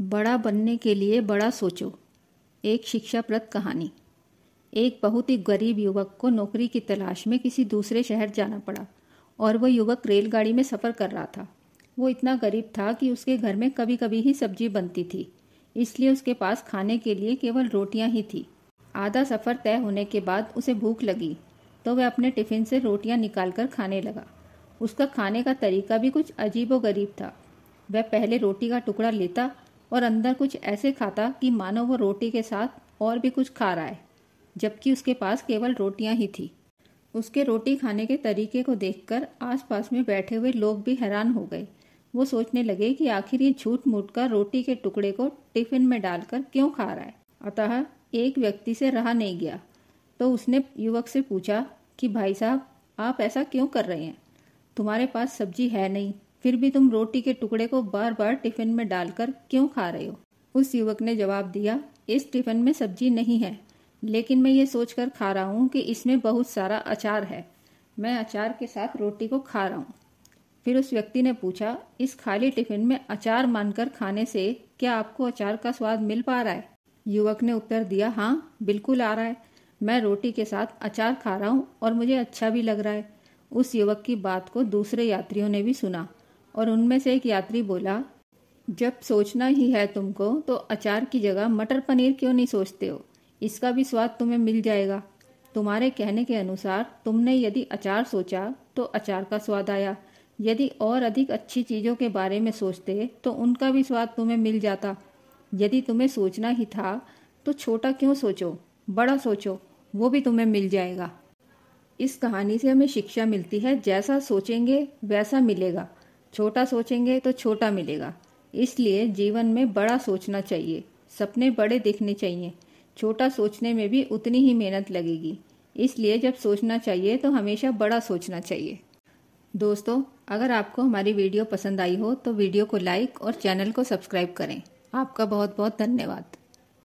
बड़ा बनने के लिए बड़ा सोचो एक शिक्षाप्रद कहानी एक बहुत ही गरीब युवक को नौकरी की तलाश में किसी दूसरे शहर जाना पड़ा और वह युवक रेलगाड़ी में सफ़र कर रहा था वो इतना गरीब था कि उसके घर में कभी कभी ही सब्जी बनती थी इसलिए उसके पास खाने के लिए केवल रोटियां ही थी आधा सफ़र तय होने के बाद उसे भूख लगी तो वह अपने टिफ़िन से रोटियां निकालकर खाने लगा उसका खाने का तरीका भी कुछ अजीब व गरीब था वह पहले रोटी का टुकड़ा लेता और अंदर कुछ ऐसे खाता कि मानो वो रोटी के साथ और भी कुछ खा रहा है जबकि उसके पास केवल रोटियां ही थी उसके रोटी खाने के तरीके को देखकर आसपास में बैठे हुए लोग भी हैरान हो गए वो सोचने लगे कि आखिर ये झूठ मूठ का रोटी के टुकड़े को टिफिन में डालकर क्यों खा रहा है अतः एक व्यक्ति से रहा नहीं गया तो उसने युवक से पूछा कि भाई साहब आप ऐसा क्यों कर रहे हैं तुम्हारे पास सब्जी है नहीं फिर भी तुम रोटी के टुकड़े को बार बार टिफिन में डालकर क्यों खा रहे हो उस युवक ने जवाब दिया इस टिफिन में सब्जी नहीं है लेकिन मैं ये सोचकर खा रहा हूँ कि इसमें बहुत सारा अचार है मैं अचार के साथ रोटी को खा रहा हूँ फिर उस व्यक्ति ने पूछा इस खाली टिफिन में अचार मानकर खाने से क्या आपको अचार का स्वाद मिल पा रहा है युवक ने उत्तर दिया हाँ बिल्कुल आ रहा है मैं रोटी के साथ अचार खा रहा हूँ और मुझे अच्छा भी लग रहा है उस युवक की बात को दूसरे यात्रियों ने भी सुना और उनमें से एक यात्री बोला जब सोचना ही है तुमको तो अचार की जगह मटर पनीर क्यों नहीं सोचते हो इसका भी स्वाद तुम्हें मिल जाएगा तुम्हारे कहने के अनुसार तुमने यदि अचार सोचा तो अचार का स्वाद आया यदि और अधिक अच्छी चीज़ों के बारे में सोचते तो उनका भी स्वाद तुम्हें मिल जाता यदि तुम्हें सोचना ही था तो छोटा क्यों सोचो बड़ा सोचो वो भी तुम्हें मिल जाएगा इस कहानी से हमें शिक्षा मिलती है जैसा सोचेंगे वैसा मिलेगा छोटा सोचेंगे तो छोटा मिलेगा इसलिए जीवन में बड़ा सोचना चाहिए सपने बड़े दिखने चाहिए छोटा सोचने में भी उतनी ही मेहनत लगेगी इसलिए जब सोचना चाहिए तो हमेशा बड़ा सोचना चाहिए दोस्तों अगर आपको हमारी वीडियो पसंद आई हो तो वीडियो को लाइक और चैनल को सब्सक्राइब करें आपका बहुत बहुत धन्यवाद